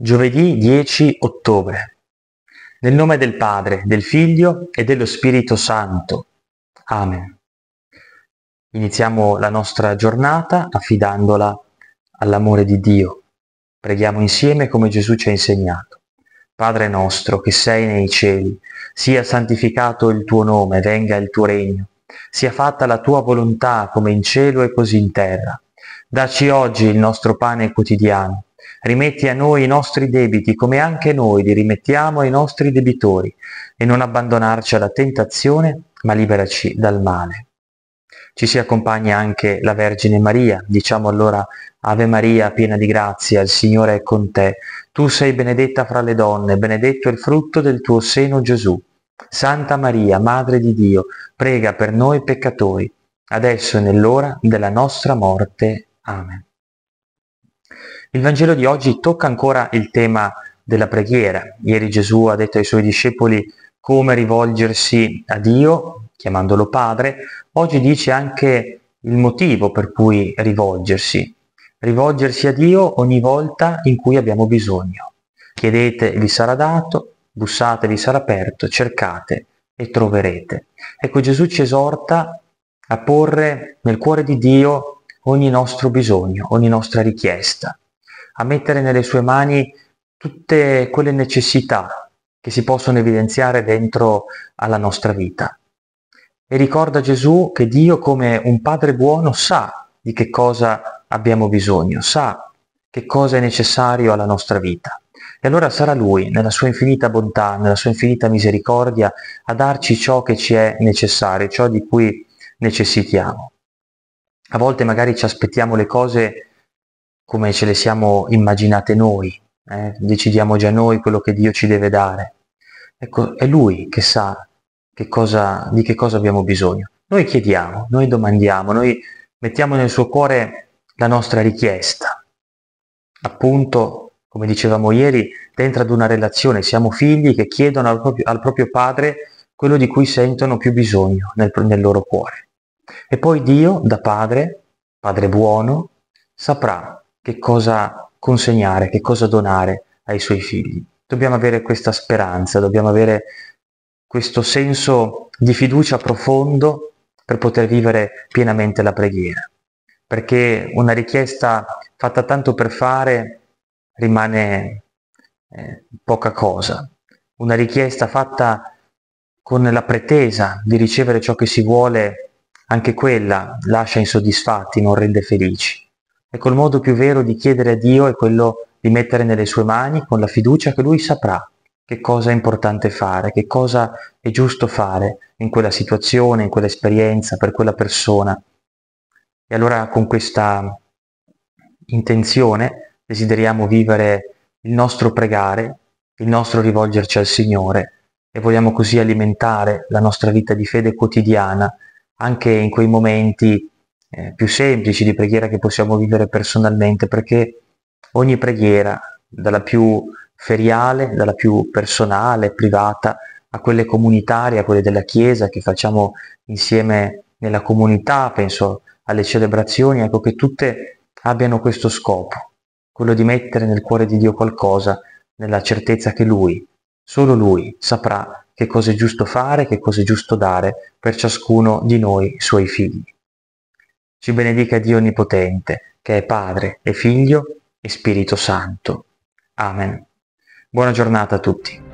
Giovedì 10 ottobre. Nel nome del Padre, del Figlio e dello Spirito Santo. Amen. Iniziamo la nostra giornata affidandola all'amore di Dio. Preghiamo insieme come Gesù ci ha insegnato. Padre nostro che sei nei cieli, sia santificato il tuo nome, venga il tuo regno, sia fatta la tua volontà come in cielo e così in terra. Daci oggi il nostro pane quotidiano rimetti a noi i nostri debiti come anche noi li rimettiamo ai nostri debitori e non abbandonarci alla tentazione, ma liberaci dal male. Ci si accompagna anche la Vergine Maria, diciamo allora Ave Maria piena di grazia, il Signore è con te, tu sei benedetta fra le donne, benedetto è il frutto del tuo seno Gesù. Santa Maria, Madre di Dio, prega per noi peccatori, adesso e nell'ora della nostra morte. Amen. Il Vangelo di oggi tocca ancora il tema della preghiera. Ieri Gesù ha detto ai suoi discepoli come rivolgersi a Dio, chiamandolo Padre. Oggi dice anche il motivo per cui rivolgersi. Rivolgersi a Dio ogni volta in cui abbiamo bisogno. Chiedete, vi sarà dato, bussate, vi sarà aperto, cercate e troverete. Ecco, Gesù ci esorta a porre nel cuore di Dio ogni nostro bisogno, ogni nostra richiesta a mettere nelle sue mani tutte quelle necessità che si possono evidenziare dentro alla nostra vita. E ricorda Gesù che Dio come un padre buono sa di che cosa abbiamo bisogno, sa che cosa è necessario alla nostra vita. E allora sarà Lui, nella sua infinita bontà, nella sua infinita misericordia, a darci ciò che ci è necessario, ciò di cui necessitiamo. A volte magari ci aspettiamo le cose come ce le siamo immaginate noi, eh? decidiamo già noi quello che Dio ci deve dare. Ecco, è Lui che sa che cosa, di che cosa abbiamo bisogno. Noi chiediamo, noi domandiamo, noi mettiamo nel suo cuore la nostra richiesta. Appunto, come dicevamo ieri, dentro ad una relazione siamo figli che chiedono al proprio, al proprio padre quello di cui sentono più bisogno nel, nel loro cuore. E poi Dio, da padre, padre buono, saprà che cosa consegnare, che cosa donare ai suoi figli. Dobbiamo avere questa speranza, dobbiamo avere questo senso di fiducia profondo per poter vivere pienamente la preghiera, perché una richiesta fatta tanto per fare rimane eh, poca cosa, una richiesta fatta con la pretesa di ricevere ciò che si vuole, anche quella lascia insoddisfatti, non rende felici. Ecco, il modo più vero di chiedere a Dio è quello di mettere nelle sue mani con la fiducia che Lui saprà che cosa è importante fare, che cosa è giusto fare in quella situazione, in quell'esperienza, per quella persona. E allora con questa intenzione desideriamo vivere il nostro pregare, il nostro rivolgerci al Signore e vogliamo così alimentare la nostra vita di fede quotidiana anche in quei momenti eh, più semplici di preghiera che possiamo vivere personalmente, perché ogni preghiera, dalla più feriale, dalla più personale, privata, a quelle comunitarie, a quelle della Chiesa che facciamo insieme nella comunità, penso alle celebrazioni, ecco che tutte abbiano questo scopo, quello di mettere nel cuore di Dio qualcosa, nella certezza che Lui, solo Lui, saprà che cosa è giusto fare, che cosa è giusto dare per ciascuno di noi, suoi figli. Ci benedica Dio Onnipotente, che è Padre e Figlio e Spirito Santo. Amen. Buona giornata a tutti.